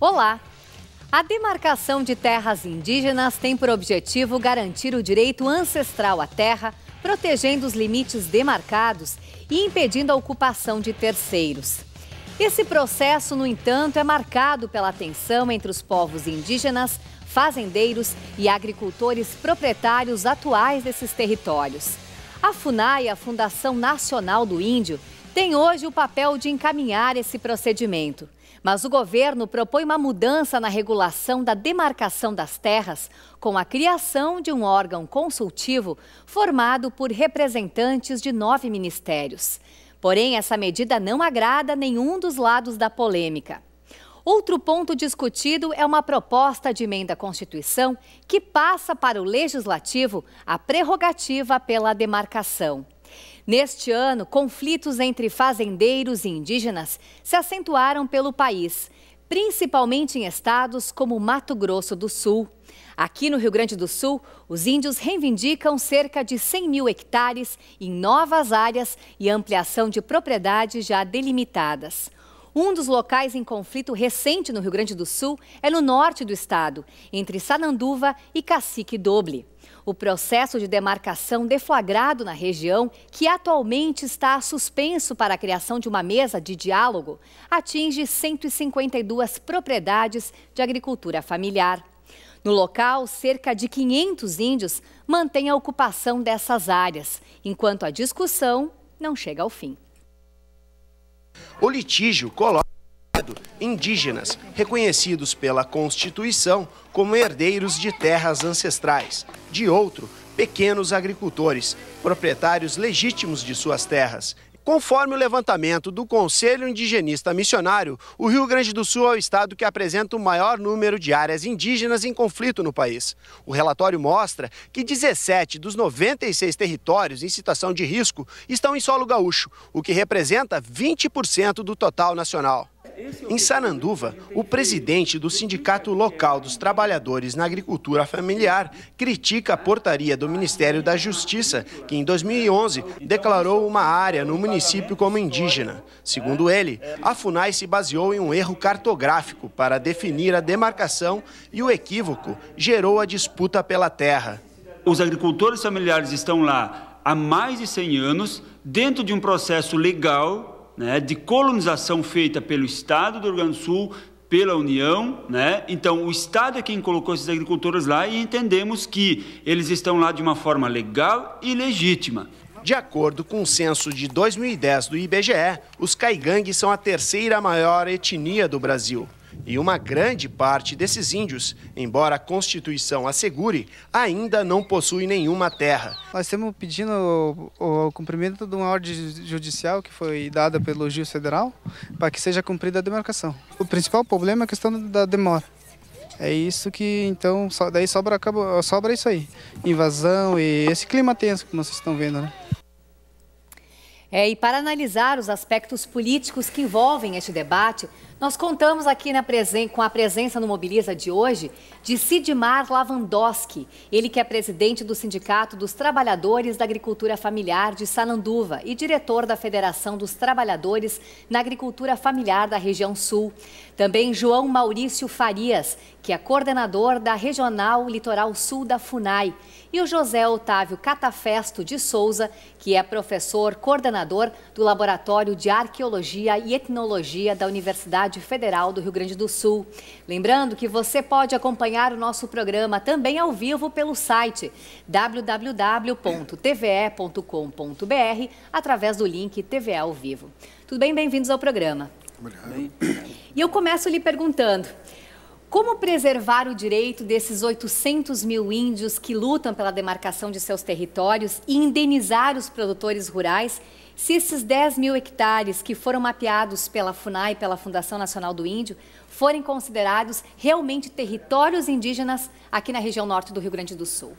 Olá! A demarcação de terras indígenas tem por objetivo garantir o direito ancestral à terra, protegendo os limites demarcados e impedindo a ocupação de terceiros. Esse processo, no entanto, é marcado pela tensão entre os povos indígenas, fazendeiros e agricultores proprietários atuais desses territórios. A FUNAI, a Fundação Nacional do Índio, tem hoje o papel de encaminhar esse procedimento. Mas o governo propõe uma mudança na regulação da demarcação das terras, com a criação de um órgão consultivo formado por representantes de nove ministérios. Porém, essa medida não agrada nenhum dos lados da polêmica. Outro ponto discutido é uma proposta de emenda à Constituição que passa para o Legislativo a prerrogativa pela demarcação. Neste ano, conflitos entre fazendeiros e indígenas se acentuaram pelo país, principalmente em estados como Mato Grosso do Sul. Aqui no Rio Grande do Sul, os índios reivindicam cerca de 100 mil hectares em novas áreas e ampliação de propriedades já delimitadas. Um dos locais em conflito recente no Rio Grande do Sul é no norte do estado, entre Sananduva e Cacique Doble. O processo de demarcação deflagrado na região, que atualmente está suspenso para a criação de uma mesa de diálogo, atinge 152 propriedades de agricultura familiar. No local, cerca de 500 índios mantêm a ocupação dessas áreas, enquanto a discussão não chega ao fim. O litígio coloca indígenas reconhecidos pela Constituição como herdeiros de terras ancestrais, de outro, pequenos agricultores, proprietários legítimos de suas terras, Conforme o levantamento do Conselho Indigenista Missionário, o Rio Grande do Sul é o estado que apresenta o maior número de áreas indígenas em conflito no país. O relatório mostra que 17 dos 96 territórios em situação de risco estão em solo gaúcho, o que representa 20% do total nacional. Em Sananduva, o presidente do Sindicato Local dos Trabalhadores na Agricultura Familiar critica a portaria do Ministério da Justiça, que em 2011 declarou uma área no município como indígena. Segundo ele, a FUNAI se baseou em um erro cartográfico para definir a demarcação e o equívoco gerou a disputa pela terra. Os agricultores familiares estão lá há mais de 100 anos, dentro de um processo legal né, de colonização feita pelo Estado do Rio Grande do Sul, pela União, né? Então o Estado é quem colocou esses agricultores lá e entendemos que eles estão lá de uma forma legal e legítima. De acordo com o censo de 2010 do IBGE, os caigangues são a terceira maior etnia do Brasil. E uma grande parte desses índios, embora a Constituição assegure, ainda não possui nenhuma terra. Nós estamos pedindo o, o, cumprimento de uma ordem judicial que foi dada pelo Juiz Federal para que seja cumprida a demarcação. O principal problema é a questão da demora. É isso que, então, so, daí sobra, acaba, sobra isso aí. Invasão e esse clima tenso que vocês estão vendo, né? É, e para analisar os aspectos políticos que envolvem este debate, nós contamos aqui presen com a presença no Mobiliza de hoje de Sidmar Lavandowski, ele que é presidente do Sindicato dos Trabalhadores da Agricultura Familiar de Sananduva e diretor da Federação dos Trabalhadores na Agricultura Familiar da região Sul. Também João Maurício Farias, que é coordenador da Regional Litoral Sul da FUNAI, e o José Otávio Catafesto de Souza, que é professor coordenador do Laboratório de Arqueologia e Etnologia da Universidade Universidade Federal do Rio Grande do Sul. Lembrando que você pode acompanhar o nosso programa também ao vivo pelo site www.tve.com.br através do link TV ao vivo. Tudo bem? Bem-vindos ao programa. Obrigado. E eu começo lhe perguntando, como preservar o direito desses 800 mil índios que lutam pela demarcação de seus territórios e indenizar os produtores rurais se esses 10 mil hectares que foram mapeados pela FUNAI, pela Fundação Nacional do Índio, forem considerados realmente territórios indígenas aqui na região norte do Rio Grande do Sul?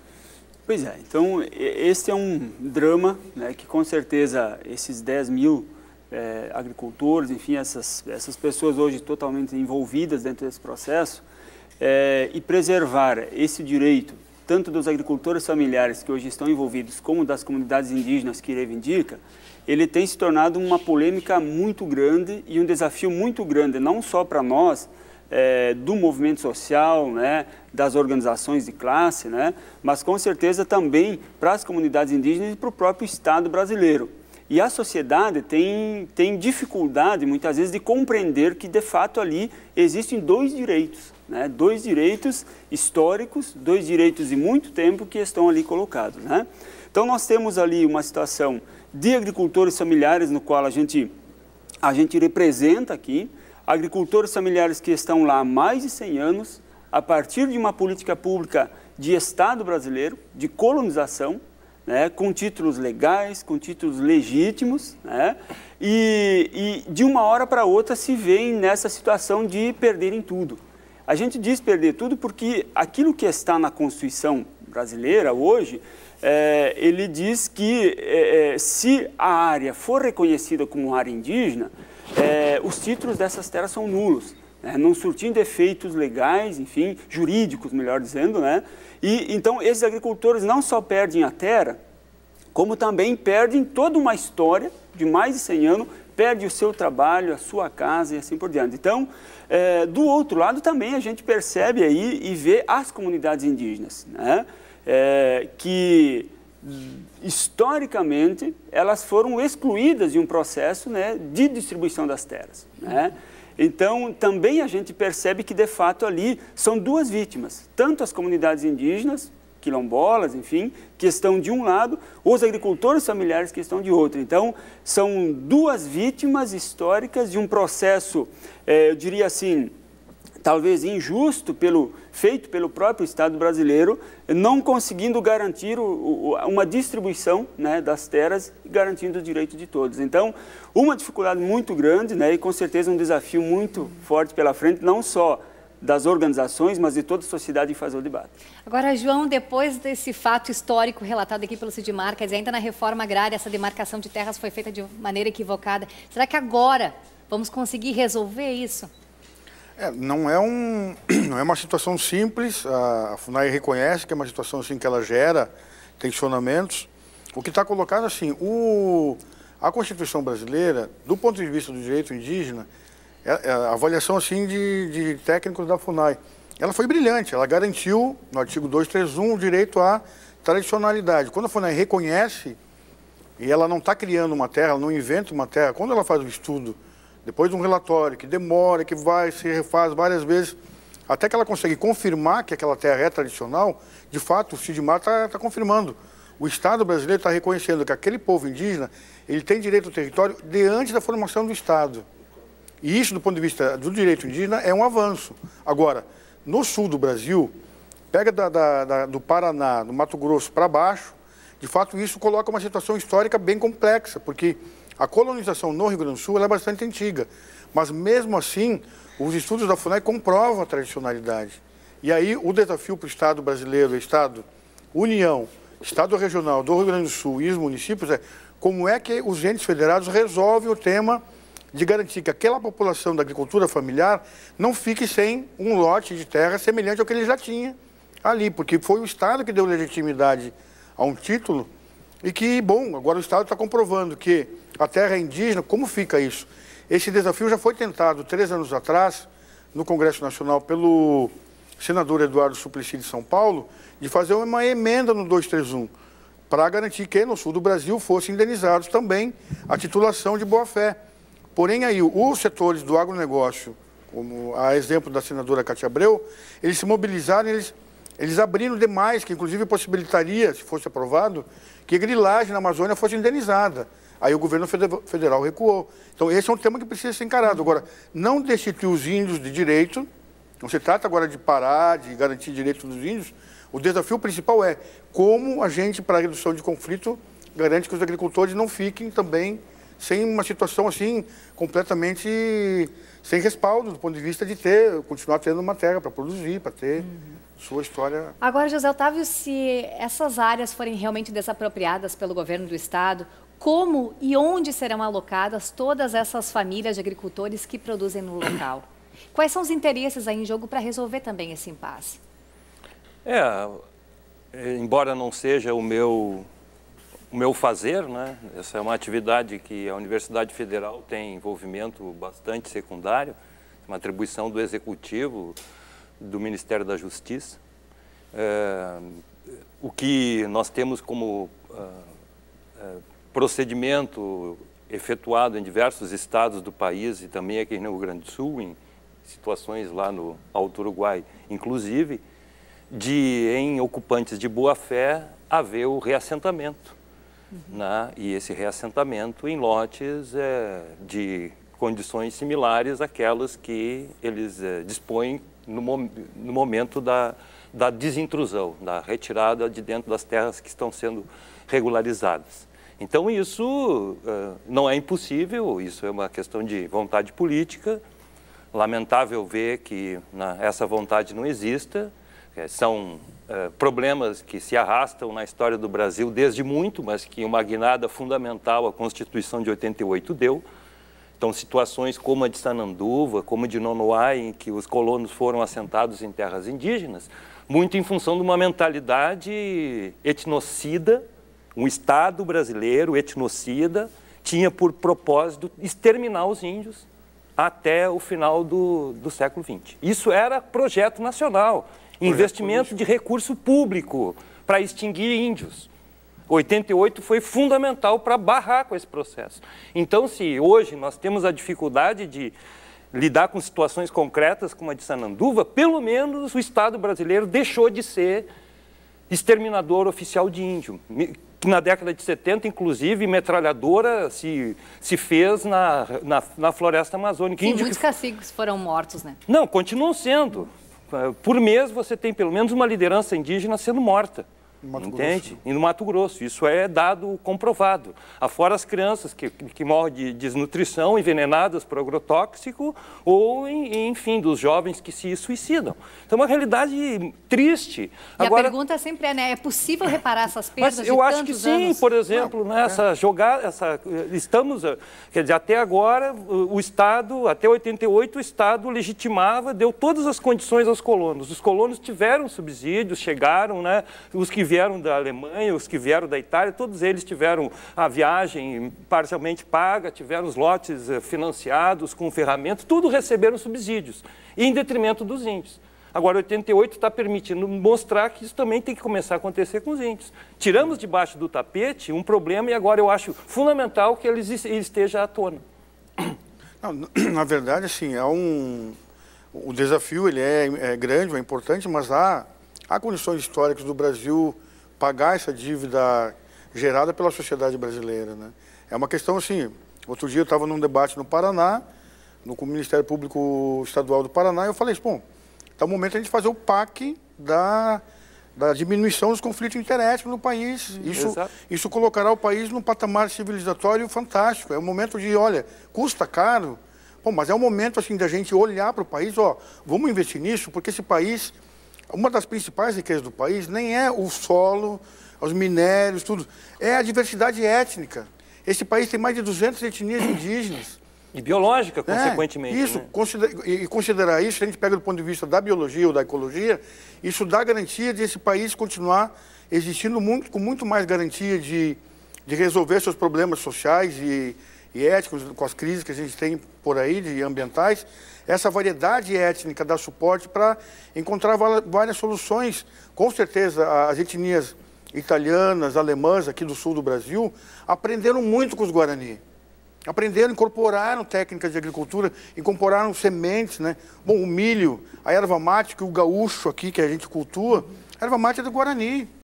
Pois é, então este é um drama né, que com certeza esses 10 mil é, agricultores, enfim, essas, essas pessoas hoje totalmente envolvidas dentro desse processo, é, e preservar esse direito, tanto dos agricultores familiares que hoje estão envolvidos, como das comunidades indígenas que reivindica, ele tem se tornado uma polêmica muito grande e um desafio muito grande, não só para nós, é, do movimento social, né, das organizações de classe, né, mas com certeza também para as comunidades indígenas e para o próprio Estado brasileiro. E a sociedade tem, tem dificuldade, muitas vezes, de compreender que, de fato, ali existem dois direitos. Né? Dois direitos históricos, dois direitos de muito tempo que estão ali colocados. Né? Então, nós temos ali uma situação de agricultores familiares, no qual a gente, a gente representa aqui, agricultores familiares que estão lá há mais de 100 anos, a partir de uma política pública de Estado brasileiro, de colonização, né, com títulos legais, com títulos legítimos, né, e, e de uma hora para outra se veem nessa situação de perderem tudo. A gente diz perder tudo porque aquilo que está na Constituição brasileira hoje, é, ele diz que é, é se a área for reconhecida como área indígena, é, os títulos dessas terras são nulos né, não surtindo efeitos legais, enfim, jurídicos, melhor dizendo, né? E então esses agricultores não só perdem a terra, como também perdem toda uma história de mais de 100 anos, perde o seu trabalho, a sua casa e assim por diante. Então, é, do outro lado também a gente percebe aí e vê as comunidades indígenas, né? É, que historicamente elas foram excluídas de um processo né, de distribuição das terras. Né? Uhum. Então, também a gente percebe que, de fato, ali são duas vítimas, tanto as comunidades indígenas, quilombolas, enfim, que estão de um lado, os agricultores familiares que estão de outro. Então, são duas vítimas históricas de um processo, eh, eu diria assim, talvez injusto pelo feito pelo próprio Estado brasileiro, não conseguindo garantir o, o, uma distribuição né, das terras, e garantindo o direito de todos. Então, uma dificuldade muito grande, né, e com certeza um desafio muito forte pela frente, não só das organizações, mas de toda a sociedade em fazer o debate. Agora, João, depois desse fato histórico relatado aqui pelo Sidmar, quer dizer, ainda na reforma agrária, essa demarcação de terras foi feita de maneira equivocada. Será que agora vamos conseguir resolver isso? É, não, é um, não é uma situação simples, a, FUNAI reconhece que é uma situação assim que ela gera tensionamentos. O que está colocado assim, o, a Constituição brasileira, do ponto de vista do direito indígena, é, é a avaliação assim de, de técnicos da FUNAI, ela foi brilhante, ela garantiu no artigo 231 o direito à tradicionalidade. Quando a FUNAI reconhece e ela não está criando uma terra, ela não inventa uma terra, quando ela faz o estudo depois de um relatório que demora, que vai, se refaz várias vezes, até que ela consegue confirmar que aquela terra é tradicional, de fato o CIDMAR está tá confirmando. O Estado brasileiro está reconhecendo que aquele povo indígena ele tem direito ao território de antes da formação do Estado. E isso, do ponto de vista do direito indígena, é um avanço. Agora, no sul do Brasil, pega da, da, da, do Paraná, do Mato Grosso para baixo, de fato isso coloca uma situação histórica bem complexa, porque a colonização no Rio Grande do Sul é bastante antiga, mas mesmo assim, os estudos da FUNAI comprovam a tradicionalidade. E aí o desafio para o Estado brasileiro, Estado, União, Estado regional do Rio Grande do Sul e os municípios é como é que os entes federados resolvem o tema de garantir que aquela população da agricultura familiar não fique sem um lote de terra semelhante ao que ele já tinha ali, porque foi o Estado que deu legitimidade a um título e que, bom, agora o Estado está comprovando que a terra indígena, como fica isso? Esse desafio já foi tentado três anos atrás, no Congresso Nacional, pelo senador Eduardo Suplicy de São Paulo, de fazer uma emenda no 231, para garantir que no sul do Brasil fossem indenizados também a titulação de boa-fé. Porém, aí, os setores do agronegócio, como a exemplo da senadora Cátia Abreu, eles se mobilizaram, eles, eles abriram demais, que inclusive possibilitaria, se fosse aprovado, que grilagem na Amazônia fosse indenizada. Aí o governo federal recuou. Então, esse é um tema que precisa ser encarado. Agora, não destituir os índios de direito, não se trata agora de parar, de garantir direitos dos índios. O desafio principal é como a gente, para a redução de conflito, garante que os agricultores não fiquem também sem uma situação assim completamente sem respaldo do ponto de vista de ter, continuar tendo uma terra para produzir, para ter uhum. sua história. Agora, José Otávio, se essas áreas forem realmente desapropriadas pelo governo do estado, como e onde serão alocadas todas essas famílias de agricultores que produzem no local? Quais são os interesses aí em jogo para resolver também esse impasse? É, embora não seja o meu o meu fazer, né? Essa é uma atividade que a Universidade Federal tem envolvimento bastante secundário, uma atribuição do Executivo, do Ministério da Justiça. É, o que nós temos como é, procedimento efetuado em diversos estados do país e também aqui no Rio Grande do Sul, em situações lá no Alto Uruguai, inclusive, de em ocupantes de boa fé haver o reassentamento Uhum. Né? E esse reassentamento em lotes é, de condições similares àquelas que eles é, dispõem no, mom no momento da, da desintrusão, da retirada de dentro das terras que estão sendo regularizadas. Então, isso uh, não é impossível, isso é uma questão de vontade política. Lamentável ver que na, essa vontade não exista, é, são uh, problemas que se arrastam na história do Brasil desde muito, mas que uma guinada fundamental a Constituição de 88 deu. Então, situações como a de Sananduva, como a de Nonoai, em que os colonos foram assentados em terras indígenas, muito em função de uma mentalidade etnocida, um Estado brasileiro etnocida, tinha por propósito exterminar os índios até o final do, do século XX. Isso era projeto nacional, investimento de recurso público para extinguir índios. 88 foi fundamental para barrar com esse processo. Então, se hoje nós temos a dificuldade de lidar com situações concretas como a de Sananduva, pelo menos o Estado brasileiro deixou de ser exterminador oficial de índio, que na década de 70, inclusive, metralhadora se, se fez na, na, na floresta amazônica. E muitos que... caciques foram mortos, né? Não, continuam sendo por mês você tem pelo menos uma liderança indígena sendo morta. Mato Entende? Grosso. E no Mato Grosso. Isso é dado comprovado. Afora as crianças que, que morrem de desnutrição, envenenadas por agrotóxico, ou, enfim, dos jovens que se suicidam. Então, é uma realidade triste. E Agora, a pergunta sempre é, né? É possível reparar essas perdas eu acho que sim, anos? por exemplo, Não, nessa né, é. jogada, essa, estamos, quer dizer, até agora, o Estado, até 88, o Estado legitimava, deu todas as condições aos colonos. Os colonos tiveram subsídios, chegaram, né? Os que vieram da Alemanha, os que vieram da Itália, todos eles tiveram a viagem parcialmente paga, tiveram os lotes eh, financiados com ferramenta, tudo receberam subsídios, em detrimento dos índios. Agora, 88 está permitindo mostrar que isso também tem que começar a acontecer com os índios. Tiramos debaixo do tapete um problema e agora eu acho fundamental que ele esteja à tona. Não, na verdade, assim, há um... o desafio ele é, é grande, é importante, mas há há condições históricas do Brasil pagar essa dívida gerada pela sociedade brasileira. Né? É uma questão assim, outro dia eu estava num debate no Paraná, no com o Ministério Público Estadual do Paraná, e eu falei assim, bom, está o momento de a gente fazer o PAC da, da diminuição dos conflitos interétnicos no país. Uhum. Isso, isso colocará o país num patamar civilizatório fantástico. É o momento de, olha, custa caro, bom, mas é o momento assim da gente olhar para o país, ó, vamos investir nisso, porque esse país uma das principais riquezas do país nem é o solo, os minérios, tudo. É a diversidade étnica. Esse país tem mais de 200 etnias indígenas. E biológica, é, consequentemente. Isso, né? considera, e considerar isso, se a gente pega do ponto de vista da biologia ou da ecologia, isso dá garantia de esse país continuar existindo muito, com muito mais garantia de, de resolver seus problemas sociais e e éticos com as crises que a gente tem por aí, de ambientais, essa variedade étnica dá suporte para encontrar várias soluções. Com certeza, as etnias italianas, alemãs aqui do sul do Brasil aprenderam muito com os Guarani. Aprenderam, incorporaram técnicas de agricultura, incorporaram sementes, né? Bom, o milho, a erva mate, que o gaúcho aqui, que a gente cultua, a erva mate é do Guarani.